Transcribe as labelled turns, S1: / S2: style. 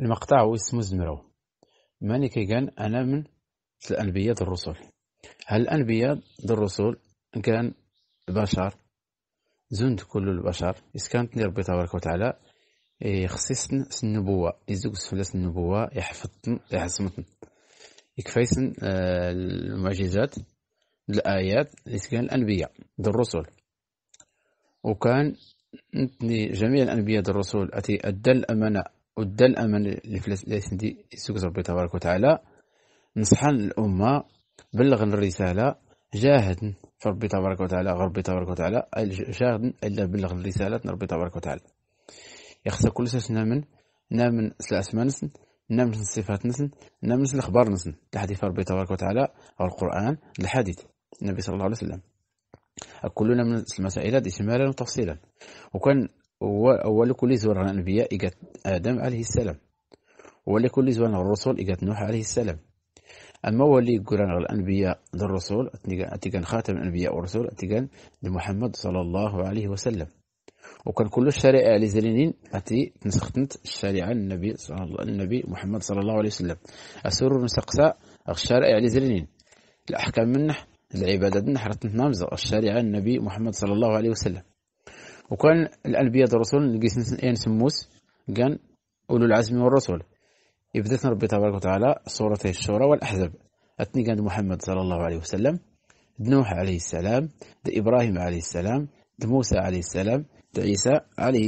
S1: المقطع هو واسمه زمرو ماني كيقال أنا من الأنبياء ديال الرسل هل الأنبياء ديال الرسل كان البشر زند كل البشر إذ كانت ربي تبارك وتعالى يخصصن النبوة يزوج سفلس النبوة يحفظ يحسمتن يكفيسن آه، المعجزات الآيات اللي كان الأنبياء ديال الرسل وكان جميع الأنبياء ديال الرسل أتي أدى الأمانة ودا الامل اللي فلاس دي ربي تبارك وتعالى نصحن الامه بلغن الرساله جاهد في ربي تبارك وتعالى ربي تبارك وتعالى جاهد الا بلغ الرساله ربي تبارك وتعالى يخص كل شيء نامن نامن الاسماء نسن نامن الصفات نسن نامن الاخبار نسن الحديث ربي تبارك وتعالى او القران الحديث النبي صلى الله عليه وسلم كلنا من المسائل دي شمالا وتفصيلا وكان هو أول كل زوار الأنبياء إجت آدم عليه السلام أول كل زوار الرسل إجت نوح عليه السلام أما ولي قران الأنبياء اتي كان خاتم الأنبياء والرسول كان لمحمد صلى الله عليه وسلم وكان كل الشريعة لزلينين أتي نسختنت الشريعة النبي صلى الله النبي محمد صلى الله عليه وسلم أسر نسقسا الشريعة لزلينين الأحكام منح العبادة منح رتنت نامزة الشريعة النبي محمد صلى الله عليه وسلم وكان الأنبياء الرسل قيس ينسموس كان أولو العزم والرسل يبدأت ربي تبارك وتعالى سورتي الشورى والأحزاب أتني كان محمد صلى الله عليه وسلم نوح عليه السلام إبراهيم عليه السلام موسى عليه السلام عيسى عليه